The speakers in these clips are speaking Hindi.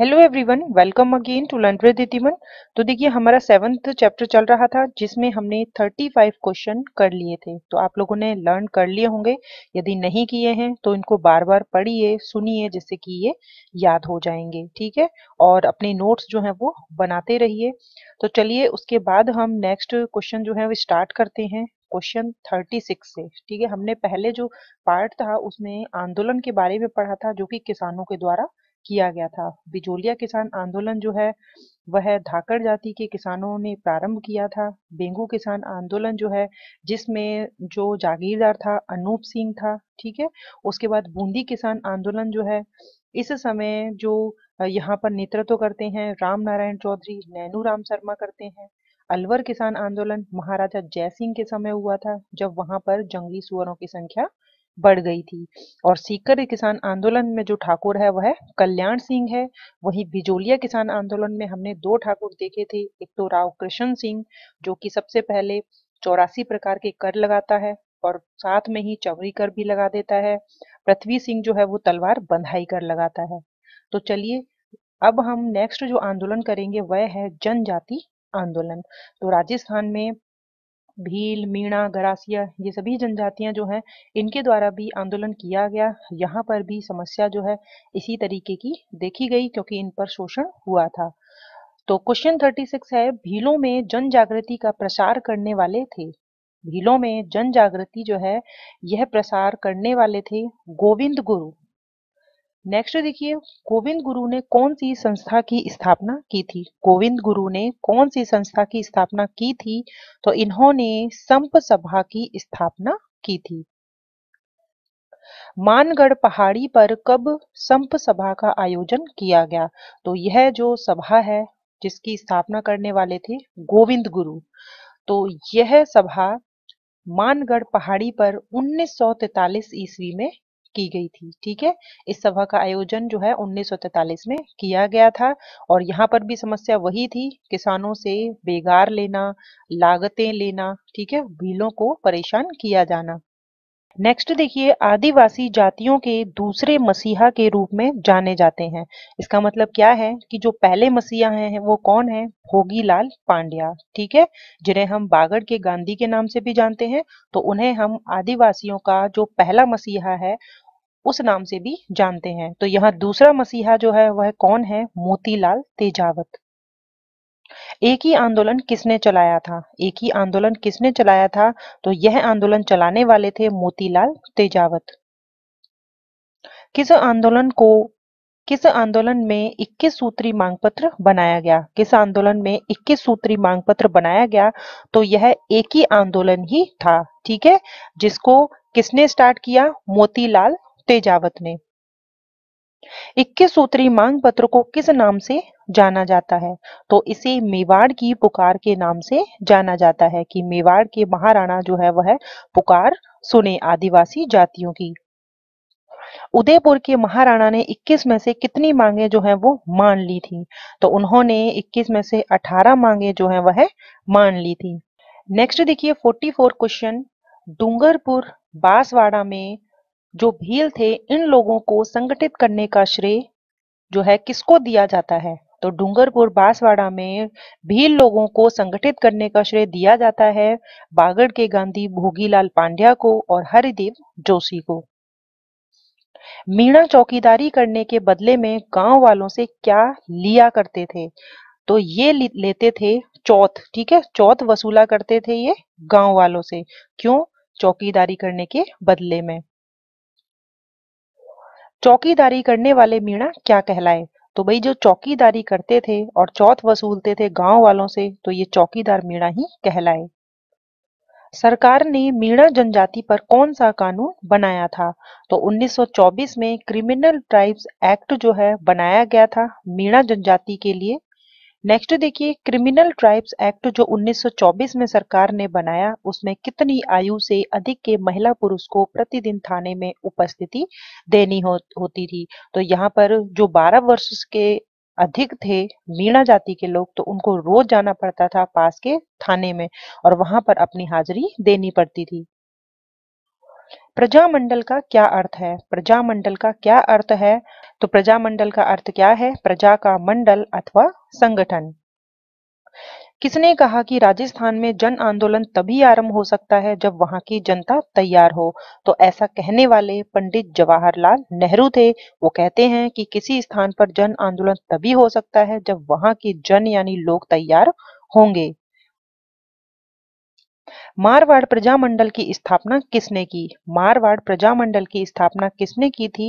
hello everyone welcome again to learn with तो देखिए हमारा सेवन्थ चैप्टर चल रहा था जिसमें हमने 35 क्वेश्चन कर लिए थे तो आप लोगों ने लर्न कर लिए होंगे यदि नहीं किए हैं तो इनको बार बार पढ़िए सुनिए जिससे कि ये याद हो जाएंगे ठीक है और अपने नोट्स जो हैं वो बनाते रहिए तो चलिए उसके बाद हम नेक्स्ट क्वेश्चन जो है वो स्टार्ट करते हैं क्वेश्चन 36 से ठीक है हमने पहले जो पार्ट था उसमें आंदोलन के बारे में पढ़ा था जो कि किसानों के द्वारा किया गया था बिजोलिया किसान आंदोलन जो है वह धाकड़ जाति के किसानों ने प्रारंभ किया था बेंगू किसान आंदोलन जो है जिसमें जो जागीरदार था अनूप सिंह था ठीक है उसके बाद बूंदी किसान आंदोलन जो है इस समय जो यहाँ पर नेतृत्व करते हैं राम नारायण चौधरी नैनू राम शर्मा करते हैं अलवर किसान आंदोलन महाराजा जय सिंह के समय हुआ था जब वहां पर जंगली सुअरों की संख्या बढ़ गई थी और सीकर किसान आंदोलन में जो ठाकुर है वह कल्याण सिंह है वहीं बिजोलिया किसान आंदोलन में हमने दो ठाकुर देखे थे एक तो राव कृष्ण सिंह जो कि सबसे पहले चौरासी प्रकार के कर लगाता है और साथ में ही चवरी कर भी लगा देता है पृथ्वी सिंह जो है वो तलवार बंधाई कर लगाता है तो चलिए अब हम नेक्स्ट जो आंदोलन करेंगे वह है जनजाति आंदोलन तो राजस्थान में भील मीणा गरासिया ये सभी जनजातियां जो हैं इनके द्वारा भी आंदोलन किया गया यहाँ पर भी समस्या जो है इसी तरीके की देखी गई क्योंकि इन पर शोषण हुआ था तो क्वेश्चन 36 है भीलों में जन जागृति का प्रसार करने वाले थे भीलों में जन जागृति जो है यह प्रसार करने वाले थे गोविंद गुरु नेक्स्ट देखिए गोविंद गुरु ने कौन सी संस्था की स्थापना की थी गोविंद गुरु ने कौन सी संस्था की स्थापना की थी तो इन्होंने संप सभा की स्थापना की थी मानगढ़ पहाड़ी पर कब संप सभा का आयोजन किया गया तो यह जो सभा है जिसकी स्थापना करने वाले थे गोविंद गुरु तो यह सभा मानगढ़ पहाड़ी पर 1943 ईस्वी में की गई थी ठीक है इस सभा का आयोजन जो है उन्नीस में किया गया था और यहाँ पर भी समस्या वही थी किसानों से बेगार लेना लागतें लेना ठीक है भीलों को परेशान किया जाना नेक्स्ट देखिए आदिवासी जातियों के दूसरे मसीहा के रूप में जाने जाते हैं इसका मतलब क्या है कि जो पहले मसीहा हैं वो कौन है भोगीलाल पांड्या ठीक है जिन्हें हम बागड़ के गांधी के नाम से भी जानते हैं तो उन्हें हम आदिवासियों का जो पहला मसीहा है उस नाम से भी जानते हैं तो यहाँ दूसरा मसीहा जो है वह कौन है मोतीलाल तेजावत एक ही आंदोलन किसने चलाया था एक ही आंदोलन किसने चलाया था तो यह आंदोलन चलाने वाले थे मोतीलाल तेजावत किस आंदोलन को किस आंदोलन में 21 सूत्री मांग पत्र बनाया गया किस आंदोलन में 21 सूत्री मांग पत्र बनाया गया तो यह एक ही आंदोलन ही था ठीक है जिसको किसने स्टार्ट किया मोतीलाल तेजावत ने इक्कीस सूत्री मांग पत्र को किस नाम से जाना जाता है तो इसे मेवाड़ की पुकार के नाम से जाना जाता है कि मेवाड़ के महाराणा जो है वह पुकार सुने आदिवासी जातियों की उदयपुर के महाराणा ने 21 में से कितनी मांगे जो है वो मान ली थी तो उन्होंने 21 में से 18 मांगे जो है वह मान ली थी नेक्स्ट देखिए 44 क्वेश्चन डूंगरपुर बांसवाड़ा में जो भील थे इन लोगों को संगठित करने का श्रेय जो है किसको दिया जाता है तो डूंगरपुर बांसवाड़ा में भील लोगों को संगठित करने का श्रेय दिया जाता है बागड़ के गांधी भोगीलाल पांड्या को और हरिदेव जोशी को मीणा चौकीदारी करने के बदले में गांव वालों से क्या लिया करते थे तो ये लेते थे चौथ ठीक है चौथ वसूला करते थे ये गांव वालों से क्यों चौकीदारी करने के बदले में चौकीदारी करने वाले मीणा क्या कहलाए तो भाई जो चौकीदारी करते थे और चौथ वसूलते थे गांव वालों से तो ये चौकीदार मीणा ही कहलाए सरकार ने मीणा जनजाति पर कौन सा कानून बनाया था तो 1924 में क्रिमिनल ट्राइब्स एक्ट जो है बनाया गया था मीणा जनजाति के लिए नेक्स्ट देखिए क्रिमिनल ट्राइब्स एक्ट जो 1924 में सरकार ने बनाया उसमें कितनी आयु से अधिक के महिला पुरुष को प्रतिदिन थाने में उपस्थिति देनी हो, होती थी तो यहाँ पर जो 12 वर्ष के अधिक थे मीणा जाति के लोग तो उनको रोज जाना पड़ता था पास के थाने में और वहां पर अपनी हाजिरी देनी पड़ती थी प्रजामंडल का क्या अर्थ है प्रजामंडल का क्या अर्थ है तो प्रजामंडल का अर्थ क्या है प्रजा का मंडल अथवा संगठन किसने कहा कि राजस्थान में जन आंदोलन तभी आरंभ हो सकता है जब वहां की जनता तैयार हो तो ऐसा कहने वाले पंडित जवाहरलाल नेहरू थे वो कहते हैं कि किसी स्थान पर जन आंदोलन तभी हो सकता है जब वहां की जन यानी लोग तैयार होंगे मारवाड़ प्रजामंडल की स्थापना किसने की मारवाड़ प्रजामंडल की स्थापना किसने की थी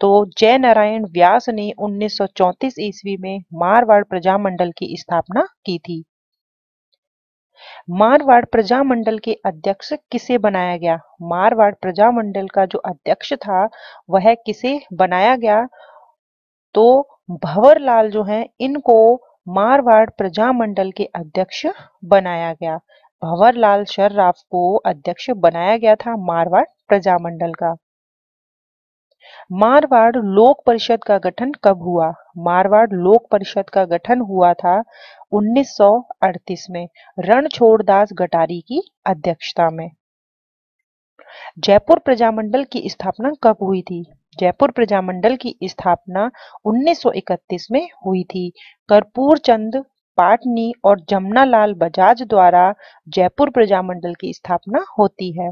तो जय नारायण व्यास ने 1934 ईस्वी में मारवाड़ प्रजामंडल की स्थापना की थी मारवाड़ प्रजामंडल के अध्यक्ष किसे बनाया गया मारवाड़ प्रजामंडल का जो अध्यक्ष था वह किसे बनाया गया तो भवरलाल जो है इनको मारवाड़ प्रजामंडल के अध्यक्ष बनाया गया भंवरलाल शर्राफ को अध्यक्ष बनाया गया था मारवाड़ प्रजामंडल का मारवाड़ लोक परिषद का गठन कब हुआ मारवाड़ लोक परिषद का गठन हुआ था 1938 में रणछोड़दास गटारी की अध्यक्षता में जयपुर प्रजामंडल की स्थापना कब हुई थी जयपुर प्रजामंडल की स्थापना 1931 में हुई थी कर्पूर चंद पाटनी और जमुनालाल बजाज द्वारा जयपुर प्रजामंडल की स्थापना होती है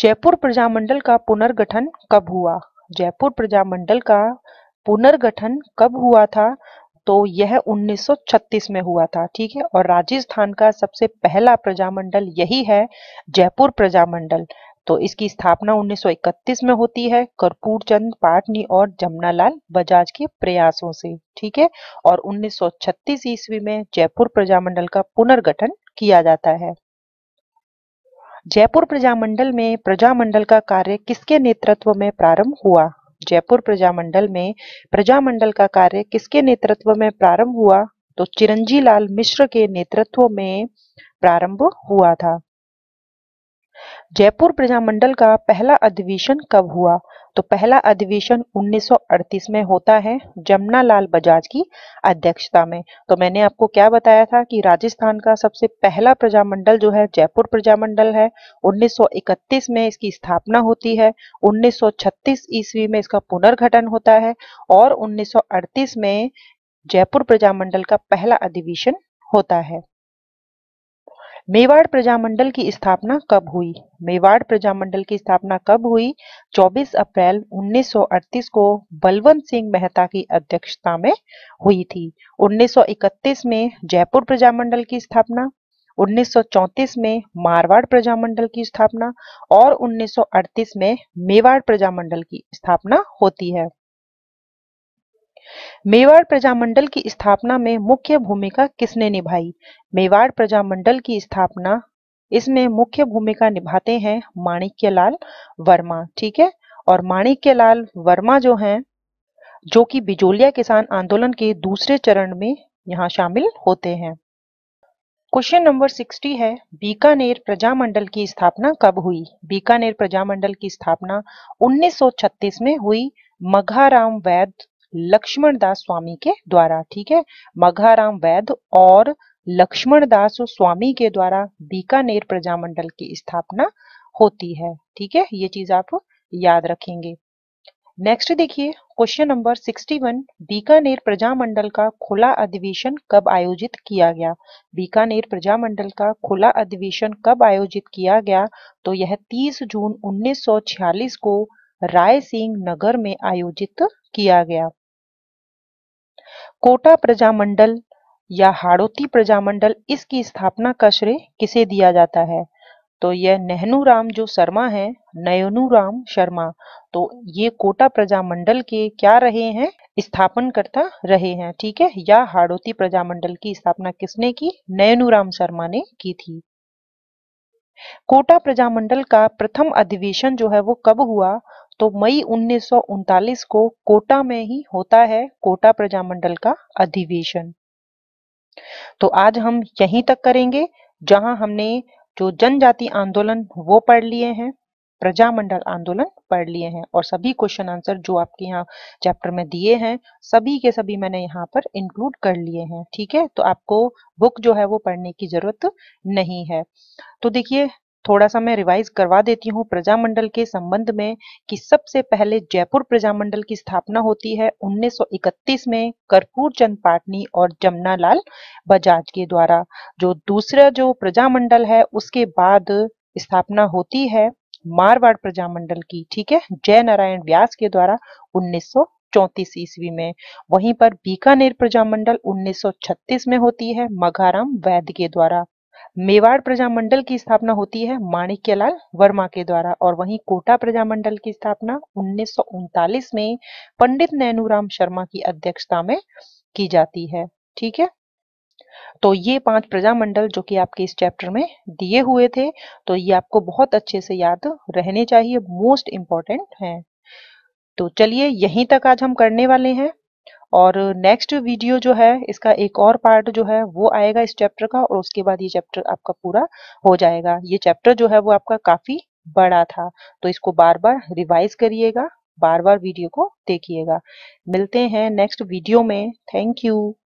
जयपुर प्रजामंडल का पुनर्गठन कब हुआ जयपुर प्रजामंडल का पुनर्गठन कब हुआ था तो यह 1936 में हुआ था ठीक है और राजस्थान का सबसे पहला प्रजामंडल यही है जयपुर प्रजामंडल तो इसकी स्थापना 1931 में होती है कर्पूर चंद पाटनी और जमुनालाल बजाज के प्रयासों से ठीक है और 1936 ईस्वी में जयपुर प्रजामंडल का पुनर्गठन किया जाता है जयपुर प्रजामंडल में प्रजामंडल का कार्य किसके नेतृत्व में प्रारंभ हुआ जयपुर प्रजामंडल में प्रजामंडल का कार्य किसके नेतृत्व में प्रारंभ हुआ तो चिरंजी लाल मिश्र के नेतृत्व में प्रारंभ हुआ था जयपुर प्रजामंडल का पहला अधिवेशन कब हुआ तो पहला अधिवेशन 1938 में होता है जमुना लाल बजाज की अध्यक्षता में तो मैंने आपको क्या बताया था कि राजस्थान का सबसे पहला प्रजामंडल जो है जयपुर प्रजामंडल है 1931 में इसकी स्थापना होती है 1936 ईस्वी में इसका पुनर्गठन होता है और 1938 में जयपुर प्रजामंडल का पहला अधिवेशन होता है मेवाड़ प्रजामंडल की स्थापना कब हुई मेवाड़ प्रजामंडल की स्थापना कब हुई 24 अप्रैल 1938 को बलवंत सिंह मेहता की अध्यक्षता में हुई थी 1931 में जयपुर प्रजामंडल की स्थापना 1934 में मारवाड़ प्रजामंडल की स्थापना और 1938 में मेवाड़ प्रजामंडल की स्थापना होती है मेवाड़ प्रजामंडल की स्थापना में मुख्य भूमिका किसने निभाई मेवाड़ प्रजामंडल की स्थापना इसमें मुख्य भूमिका निभाते हैं माणिक्यलाल वर्मा ठीक है और माणिक्यलाल वर्मा जो हैं जो कि बिजोलिया किसान आंदोलन के दूसरे चरण में यहाँ शामिल होते हैं क्वेश्चन नंबर 60 है बीकानेर प्रजामंडल की स्थापना कब हुई बीकानेर प्रजामंडल की स्थापना 1936 में हुई मघाराम वैद लक्ष्मण दास स्वामी के द्वारा ठीक है मघाराम वैद और लक्ष्मण दास स्वामी के द्वारा बीकानेर प्रजामंडल की स्थापना होती है ठीक है ये चीज आप याद रखेंगे नेक्स्ट देखिए क्वेश्चन नंबर 61 बीकानेर प्रजामंडल का खुला अधिवेशन कब आयोजित किया गया बीकानेर प्रजामंडल का खुला अधिवेशन कब आयोजित किया गया तो यह 30 जून 1946 को राय सिंह नगर में आयोजित किया गया कोटा प्रजामंडल या हाड़ोती प्रजामंडल इसकी स्थापना का श्रेय किसे दिया जाता है तो यह नेहनू राम जो शर्मा है नयनू राम शर्मा तो ये कोटा प्रजामंडल के क्या रहे हैं स्थापनकर्ता रहे हैं ठीक है या हाड़ोती प्रजामंडल की स्थापना किसने की नयनू राम शर्मा ने की थी कोटा प्रजामंडल का प्रथम अधिवेशन जो है वो कब हुआ तो मई उन्नीस को कोटा में ही होता है कोटा प्रजामंडल का अधिवेशन तो आज हम यहीं तक करेंगे जहां हमने जो जनजाति आंदोलन वो पढ़ लिए हैं प्रजामंडल आंदोलन पढ़ लिए हैं और सभी क्वेश्चन आंसर जो आपके यहाँ चैप्टर में दिए हैं सभी के सभी मैंने यहाँ पर इंक्लूड कर लिए हैं ठीक है तो आपको बुक जो है वो पढ़ने की जरूरत नहीं है तो देखिए थोड़ा सा मैं रिवाइज करवा देती हूँ प्रजामंडल के संबंध में कि सबसे पहले जयपुर प्रजामंडल की स्थापना होती है 1931 में कर्पूर चंद पाटनी और जमुनालाल बजाज के द्वारा जो दूसरा जो प्रजामंडल है उसके बाद स्थापना होती है मारवाड़ प्रजामंडल की ठीक है जय नारायण व्यास के द्वारा उन्नीस चौतीस ईस्वी में वहीं पर बीकानेर प्रजामंडल 1936 में होती है मघाराम वैद्य के द्वारा मेवाड़ प्रजामंडल की स्थापना होती है माणिक्यलाल वर्मा के द्वारा और वहीं कोटा प्रजामंडल की स्थापना उन्नीस में पंडित नैनूराम शर्मा की अध्यक्षता में की जाती है ठीक है तो ये पांच प्रजामंडल जो कि आपके इस चैप्टर में दिए हुए थे तो ये आपको बहुत अच्छे से याद रहने चाहिए मोस्ट इंपॉर्टेंट है तो चलिए यहीं तक आज हम करने वाले हैं और नेक्स्ट वीडियो जो है इसका एक और पार्ट जो है वो आएगा इस चैप्टर का और उसके बाद ये चैप्टर आपका पूरा हो जाएगा ये चैप्टर जो है वो आपका काफी बड़ा था तो इसको बार बार रिवाइज करिएगा बार बार वीडियो को देखिएगा मिलते हैं नेक्स्ट वीडियो में थैंक यू